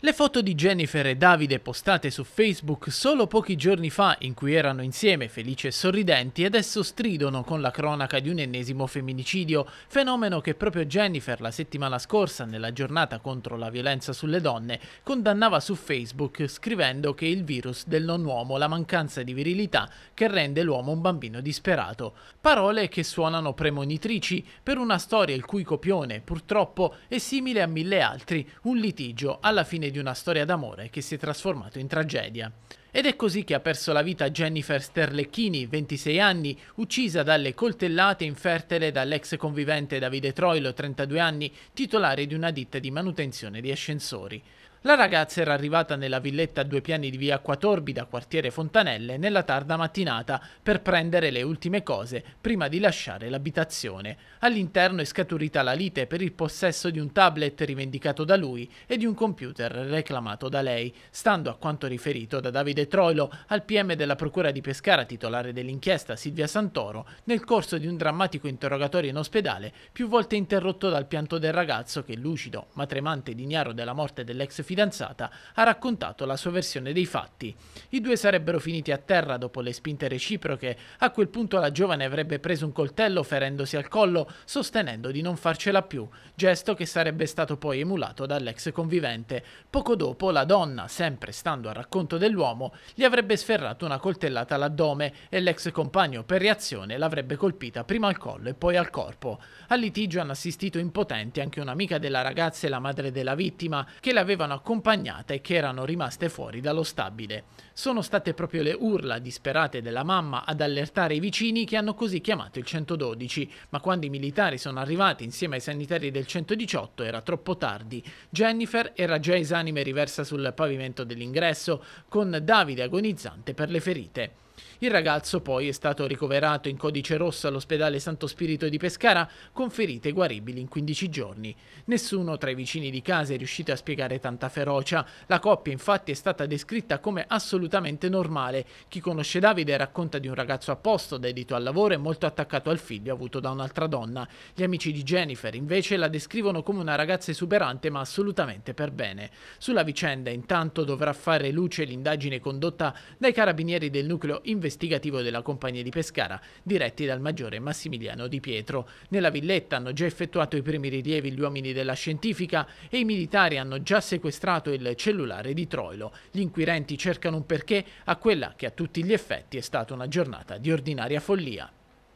Le foto di Jennifer e Davide postate su Facebook solo pochi giorni fa in cui erano insieme felici e sorridenti adesso stridono con la cronaca di un ennesimo femminicidio, fenomeno che proprio Jennifer la settimana scorsa nella giornata contro la violenza sulle donne condannava su Facebook scrivendo che il virus del non uomo, la mancanza di virilità che rende l'uomo un bambino disperato. Parole che suonano premonitrici per una storia il cui copione purtroppo è simile a mille altri, un litigio alla fine anni di una storia d'amore che si è trasformato in tragedia. Ed è così che ha perso la vita Jennifer Sterlecchini, 26 anni, uccisa dalle coltellate infertile dall'ex convivente Davide Troilo, 32 anni, titolare di una ditta di manutenzione di ascensori. La ragazza era arrivata nella villetta a due piani di via Quatorbida, quartiere Fontanelle, nella tarda mattinata per prendere le ultime cose prima di lasciare l'abitazione. All'interno è scaturita la lite per il possesso di un tablet rivendicato da lui e di un computer reclamato da lei, stando a quanto riferito da Davide Troilo al PM della Procura di Pescara titolare dell'inchiesta Silvia Santoro nel corso di un drammatico interrogatorio in ospedale, più volte interrotto dal pianto del ragazzo che lucido, ma tremante ed ignaro della morte dell'ex fidanzato fidanzata ha raccontato la sua versione dei fatti. I due sarebbero finiti a terra dopo le spinte reciproche, a quel punto la giovane avrebbe preso un coltello ferendosi al collo, sostenendo di non farcela più, gesto che sarebbe stato poi emulato dall'ex convivente. Poco dopo la donna, sempre stando al racconto dell'uomo, gli avrebbe sferrato una coltellata all'addome e l'ex compagno per reazione l'avrebbe colpita prima al collo e poi al corpo. Al litigio hanno assistito impotenti anche un'amica della ragazza e la madre della vittima, che l'avevano accompagnata accompagnate che erano rimaste fuori dallo stabile. Sono state proprio le urla disperate della mamma ad allertare i vicini che hanno così chiamato il 112, ma quando i militari sono arrivati insieme ai sanitari del 118 era troppo tardi. Jennifer era già esanime riversa sul pavimento dell'ingresso, con Davide agonizzante per le ferite. Il ragazzo poi è stato ricoverato in codice rosso all'ospedale Santo Spirito di Pescara con ferite guaribili in 15 giorni. Nessuno tra i vicini di casa è riuscito a spiegare tanta marcata ferocia. La coppia infatti è stata descritta come assolutamente normale. Chi conosce Davide racconta di un ragazzo a posto, dedito al lavoro e molto attaccato al figlio avuto da un'altra donna. Gli amici di Jennifer invece la descrivono come una ragazza esuberante ma assolutamente per bene. Sulla vicenda intanto dovrà fare luce l'indagine condotta dai carabinieri del nucleo investigativo della compagnia di Pescara, diretti dal maggiore Massimiliano Di Pietro. Nella villetta hanno già effettuato i primi rilievi gli uomini della scientifica e i militari hanno già sequestrato sequestrato il cellulare di Troilo. Gli inquirenti cercano un perché a quella che a tutti gli effetti è stata una giornata di ordinaria follia.